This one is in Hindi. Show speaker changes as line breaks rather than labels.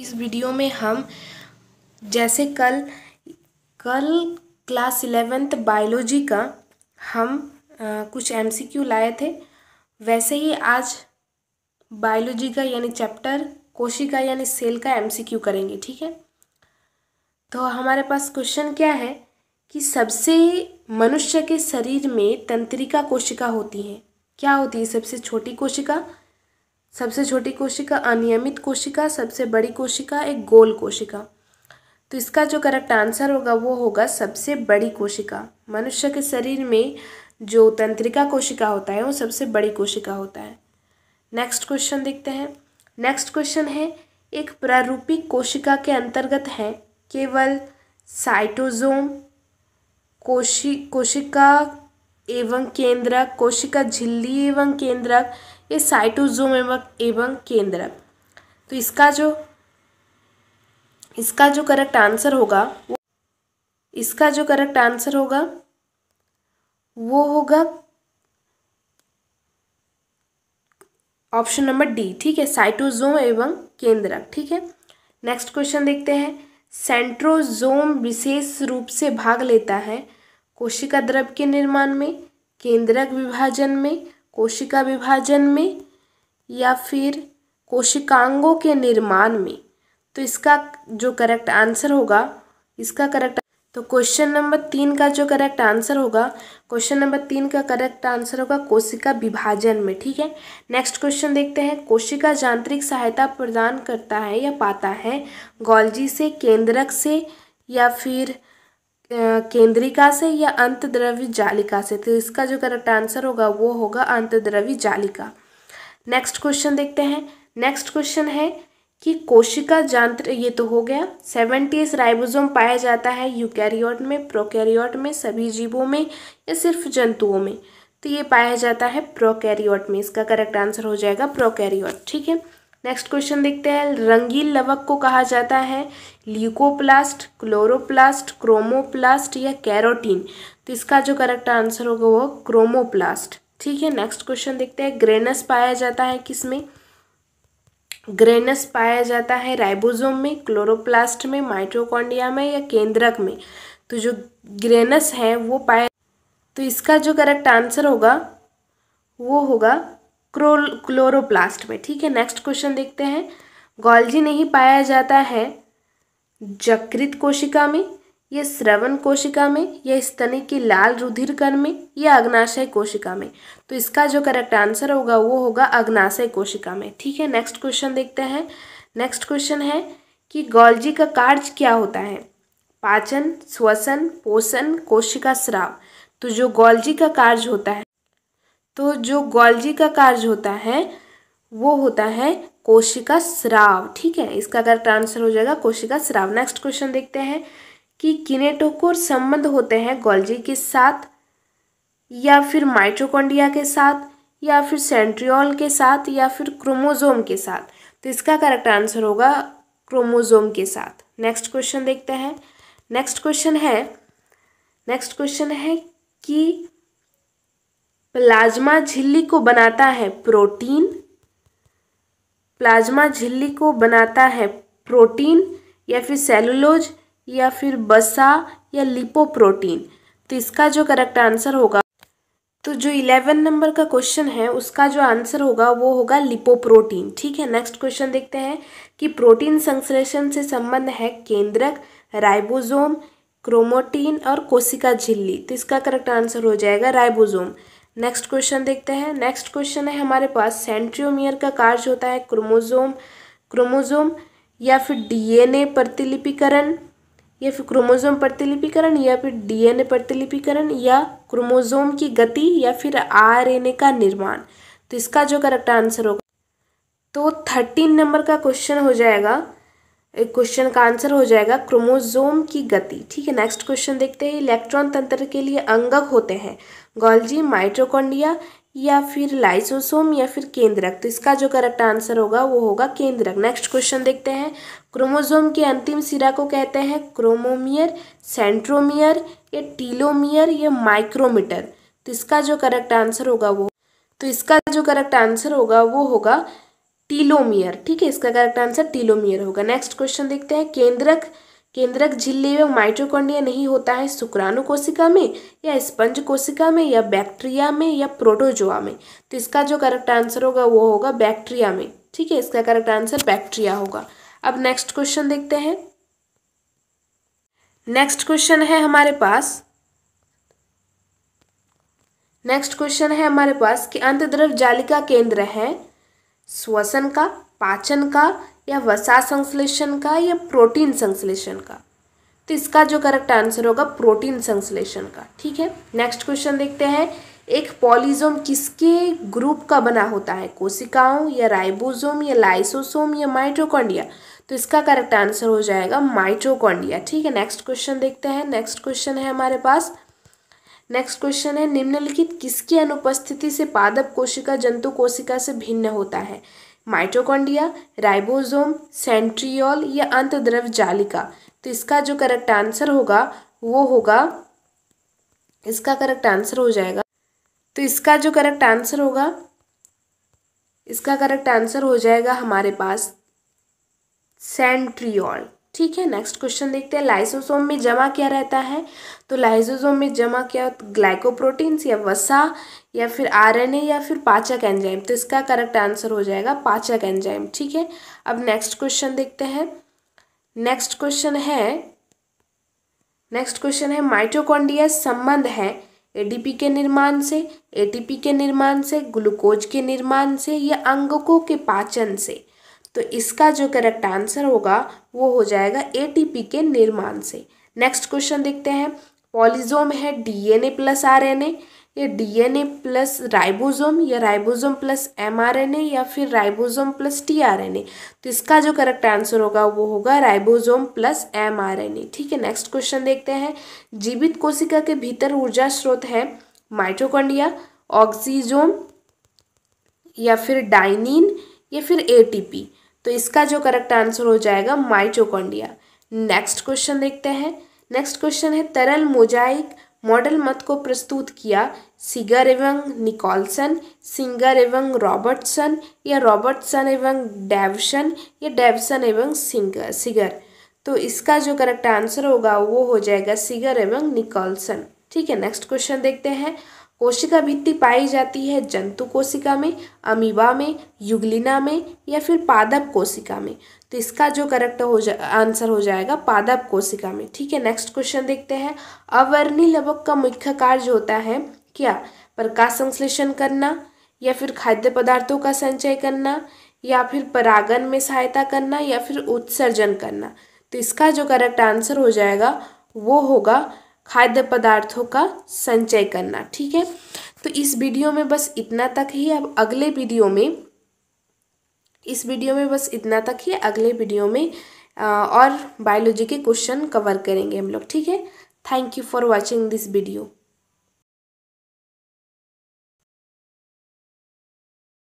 इस वीडियो में हम जैसे कल कल क्लास इलेवेंथ बायोलॉजी का हम आ, कुछ एमसीक्यू लाए थे वैसे ही आज बायोलॉजी का यानी चैप्टर कोशिका यानी सेल का एमसीक्यू करेंगे ठीक है तो हमारे पास क्वेश्चन क्या है कि सबसे मनुष्य के शरीर में तंत्रिका कोशिका होती है क्या होती है सबसे छोटी कोशिका सबसे छोटी कोशिका अनियमित कोशिका सबसे बड़ी कोशिका एक गोल कोशिका तो इसका जो करेक्ट आंसर होगा वो होगा सबसे बड़ी कोशिका मनुष्य के शरीर में जो तंत्रिका कोशिका होता है वो सबसे बड़ी कोशिका होता है नेक्स्ट क्वेश्चन देखते हैं नेक्स्ट क्वेश्चन है एक प्रारूपी कोशिका के अंतर्गत है केवल साइटोजोम कोशि कोशिका एवं केंद्रक कोशिका झिल्ली एवं केंद्रक ये साइटोजोम एवं एवं केंद्रक तो इसका जो इसका जो करेक्ट आंसर होगा वो इसका जो करेक्ट आंसर होगा वो होगा ऑप्शन नंबर डी ठीक है साइटोजोम एवं केंद्रक ठीक है नेक्स्ट क्वेश्चन देखते हैं सेंट्रोजोम विशेष रूप से भाग लेता है कोशिका द्रव के निर्माण में केंद्रक विभाजन में कोशिका विभाजन में या फिर कोशिकांगों के निर्माण में तो इसका जो करेक्ट आंसर होगा इसका करेक्ट तो क्वेश्चन नंबर तीन का जो करेक्ट आंसर होगा क्वेश्चन नंबर तीन का करेक्ट आंसर होगा कोशिका विभाजन में ठीक है नेक्स्ट क्वेश्चन देखते हैं कोशिका यांत्रिक सहायता प्रदान करता है या पाता है गोल्जी से केंद्रक से या फिर केंद्रिका से या अंतद्रव्य जालिका से तो इसका जो करेक्ट आंसर होगा वो होगा अंतद्रव्य जालिका नेक्स्ट क्वेश्चन देखते हैं नेक्स्ट क्वेश्चन है कि कोशिका जांत्र ये तो हो गया सेवेंटीज राइबोसोम पाया जाता है यूकैरियोट में प्रोकैरियोट में सभी जीवों में या सिर्फ जंतुओं में तो ये पाया जाता है प्रोकैरियोट में इसका करेक्ट आंसर हो जाएगा प्रोकैरियोट ठीक है नेक्स्ट क्वेश्चन देखते हैं रंगीन लवक को कहा जाता है ल्यूकोप्लास्ट क्लोरोप्लास्ट क्रोमोप्लास्ट या कैरोटीन तो इसका जो करेक्ट आंसर होगा वो क्रोमोप्लास्ट ठीक है नेक्स्ट क्वेश्चन देखते हैं ग्रेनस पाया जाता है किस में ग्रेनस पाया जाता है राइबोसोम में क्लोरोप्लास्ट में माइट्रोकॉन्डिया में या केंद्रक में तो जो ग्रेनस है वो पाया तो इसका जो करेक्ट आंसर होगा वो होगा क्रोल क्लोरोप्लास्ट में ठीक है नेक्स्ट क्वेश्चन देखते हैं गॉल्जी नहीं पाया जाता है जकृत कोशिका में या श्रवण कोशिका में या स्तनिक की लाल रुधिर कण में या अग्नाशय कोशिका में तो इसका जो करेक्ट आंसर होगा वो होगा अग्नाशय कोशिका में ठीक है नेक्स्ट क्वेश्चन देखते हैं नेक्स्ट क्वेश्चन है कि गॉल्जी का कार्य क्या होता है पाचन श्वसन पोषण कोशिका श्राव तो जो गॉल्जी का कार्य होता है तो जो गोल्जी का कार्य होता है वो होता है कोशिका श्राव ठीक है इसका अगर आंसर हो जाएगा कोशिका श्राव नेक्स्ट क्वेश्चन देखते हैं कि किनेटोकोर संबंध होते हैं गोल्जी के साथ या फिर माइट्रोकोंडिया के साथ या फिर सेंट्रियोल के साथ या फिर क्रोमोजोम के साथ तो इसका करेक्ट आंसर होगा क्रोमोजोम के साथ नेक्स्ट क्वेश्चन देखते हैं नेक्स्ट क्वेश्चन है नेक्स्ट क्वेश्चन है कि प्लाज्मा झिल्ली को बनाता है प्रोटीन प्लाज्मा झिल्ली को बनाता है प्रोटीन या फिर सेलुलोज या फिर बसा या लिपोप्रोटीन तो इसका जो करेक्ट आंसर होगा तो जो इलेवन नंबर का क्वेश्चन है उसका जो आंसर होगा वो होगा लिपोप्रोटीन ठीक है नेक्स्ट क्वेश्चन देखते हैं कि प्रोटीन संश्लेषण से संबंध है केंद्रक राइबोसोम क्रोमोटीन और कोशिका झिल्ली तो इसका करेक्ट आंसर हो जाएगा राइबोसोम नेक्स्ट क्वेश्चन देखते हैं नेक्स्ट क्वेश्चन है हमारे पास सेंट्रियोमियर का कार्य होता है क्रोमोजोम क्रोमोजोम या फिर डीएनए प्रतिलिपिकरण या फिर क्रोमोजोम प्रतिलिपिकरण या फिर डीएनए प्रतिलिपिकरण या क्रोमोजोम की गति या फिर आरएनए का निर्माण तो इसका जो करेक्ट आंसर होगा तो थर्टीन नंबर का क्वेश्चन हो जाएगा क्वेश्चन का आंसर हो जाएगा क्रोमोजोम की गति ठीक है नेक्स्ट क्वेश्चन देखते हैं इलेक्ट्रॉन तंत्र के लिए अंगक होते हैं गोल्जी माइट्रोकोंडिया या फिर लाइसोसोम या फिर केंद्रक तो इसका जो करेक्ट आंसर होगा वो होगा केंद्रक नेक्स्ट क्वेश्चन देखते हैं क्रोमोजोम के अंतिम सिरा को कहते हैं क्रोमोमियर सेंट्रोमियर या टीलोमियर या माइक्रोमीटर तो इसका जो करेक्ट आंसर होगा वो तो इसका जो करेक्ट आंसर होगा वो होगा टीलोमियर ठीक है इसका करेक्ट आंसर टीलोमियर होगा नेक्स्ट क्वेश्चन देखते हैं केंद्रक केंद्रक झिल्ली एवं माइट्रोकॉन्ड्रिया नहीं होता है शुक्राणु कोशिका में या स्पंज कोशिका में या बैक्टीरिया में या प्रोटोजोआ में तो इसका जो करेक्ट आंसर होगा वो होगा बैक्टीरिया में ठीक है इसका करेक्ट आंसर बैक्टीरिया होगा अब नेक्स्ट क्वेश्चन देखते हैं नेक्स्ट क्वेश्चन है हमारे पास नेक्स्ट क्वेश्चन है हमारे पास कि अंतद्रव जालिका केंद्र है श्वसन का पाचन का या वसा संश्लेषण का या प्रोटीन संश्लेषण का तो इसका जो करेक्ट आंसर होगा प्रोटीन संश्लेषण का ठीक है नेक्स्ट क्वेश्चन देखते हैं एक पॉलीजोम किसके ग्रुप का बना होता है कोशिकाओं या राइबोसोम या लाइसोसोम या माइट्रोकॉन्डिया तो इसका करेक्ट आंसर हो जाएगा माइट्रोकॉन्डिया ठीक है नेक्स्ट क्वेश्चन देखते हैं नेक्स्ट क्वेश्चन है हमारे पास नेक्स्ट क्वेश्चन है निम्नलिखित किसकी अनुपस्थिति से पादप कोशिका जंतु कोशिका से भिन्न होता है माइटोकॉन्डिया राइबोसोम सेंट्रियोल या अंतद्रव जालिका तो इसका जो करेक्ट आंसर होगा वो होगा इसका करेक्ट आंसर हो जाएगा तो इसका जो करेक्ट आंसर होगा इसका करेक्ट आंसर हो जाएगा हमारे पास सेंट्रियोल ठीक है नेक्स्ट क्वेश्चन देखते हैं लाइसोसोम में जमा क्या रहता है तो लाइसोसोम में जमा क्या ग्लाइकोप्रोटीन्स या वसा या फिर आरएनए या फिर पाचक एंजाइम तो इसका करेक्ट आंसर हो जाएगा पाचक एंजाइम ठीक है अब नेक्स्ट क्वेश्चन देखते हैं नेक्स्ट क्वेश्चन है नेक्स्ट क्वेश्चन है माइटोकॉन्ड्रिया संबंध है ए के निर्माण से ए के निर्माण से ग्लूकोज के निर्माण से या अंगकों के पाचन से तो इसका जो करेक्ट आंसर होगा वो हो जाएगा ए के निर्माण से नेक्स्ट क्वेश्चन देखते हैं पॉलिजोम है डीएनए प्लस आरएनए ये डीएनए प्लस राइबोसोम या राइबोसोम प्लस एमआरएनए या फिर राइबोसोम प्लस टीआरएनए तो इसका जो करेक्ट आंसर होगा वो होगा राइबोसोम प्लस एमआरएनए ठीक है नेक्स्ट क्वेश्चन देखते हैं जीवित कोशिका के भीतर ऊर्जा स्रोत है माइटोकॉन्ड्रिया ऑक्सीजोम या फिर डाइनिन या फिर ए तो इसका जो करेक्ट आंसर हो जाएगा माइटोकॉन्डिया नेक्स्ट क्वेश्चन देखते हैं नेक्स्ट क्वेश्चन है तरल मोजाइक मॉडल मत को प्रस्तुत किया सिगर एवं निकोलसन सिंगर एवं रॉबर्टसन या रॉबर्टसन एवं डेवसन या डेवसन एवं सिंगर सिगर तो इसका जो करेक्ट आंसर होगा वो हो जाएगा सिगर एवं निकोलसन ठीक है नेक्स्ट क्वेश्चन देखते हैं कोशिका भित्ति पाई जाती है जंतु कोशिका में अमीबा में युगलिना में या फिर पादप कोशिका में तो इसका जो करेक्ट हो जा आंसर हो जाएगा पादप कोशिका में ठीक है नेक्स्ट क्वेश्चन देखते हैं अवर्णी लवक का मुख्य कार्य होता है क्या प्रकाश संश्लेषण करना या फिर खाद्य पदार्थों का संचय करना या फिर परागन में सहायता करना या फिर उत्सर्जन करना तो इसका जो करेक्ट आंसर हो जाएगा वो होगा खाद्य पदार्थों का संचय करना ठीक है तो इस वीडियो में बस इतना तक ही अब अगले वीडियो में इस वीडियो में बस इतना तक ही अगले वीडियो में और बायोलॉजी के क्वेश्चन कवर करेंगे हम लोग ठीक है thank you for watching this video